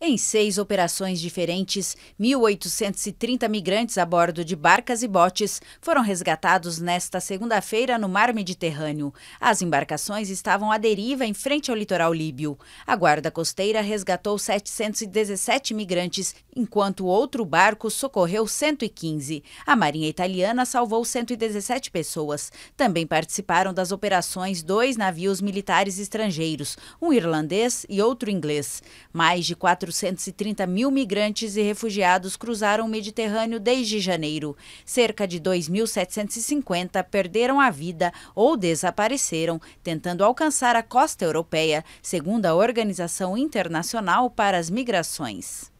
Em seis operações diferentes, 1.830 migrantes a bordo de barcas e botes foram resgatados nesta segunda-feira no mar Mediterrâneo. As embarcações estavam à deriva em frente ao litoral líbio. A guarda costeira resgatou 717 migrantes, enquanto outro barco socorreu 115. A marinha italiana salvou 117 pessoas. Também participaram das operações dois navios militares estrangeiros, um irlandês e outro inglês. Mais de quatro 430 mil migrantes e refugiados cruzaram o Mediterrâneo desde janeiro. Cerca de 2.750 perderam a vida ou desapareceram, tentando alcançar a costa europeia, segundo a Organização Internacional para as Migrações.